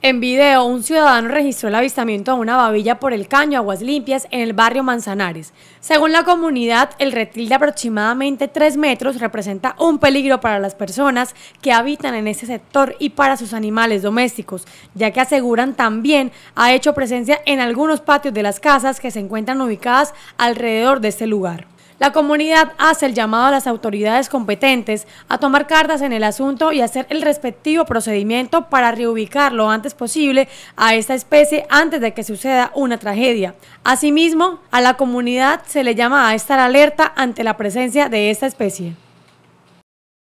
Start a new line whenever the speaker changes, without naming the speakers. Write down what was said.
En video, un ciudadano registró el avistamiento de una babilla por el caño Aguas Limpias en el barrio Manzanares. Según la comunidad, el reptil de aproximadamente 3 metros representa un peligro para las personas que habitan en ese sector y para sus animales domésticos, ya que aseguran también ha hecho presencia en algunos patios de las casas que se encuentran ubicadas alrededor de este lugar. La comunidad hace el llamado a las autoridades competentes a tomar cartas en el asunto y hacer el respectivo procedimiento para reubicar lo antes posible a esta especie antes de que suceda una tragedia. Asimismo, a la comunidad se le llama a estar alerta ante la presencia de esta especie.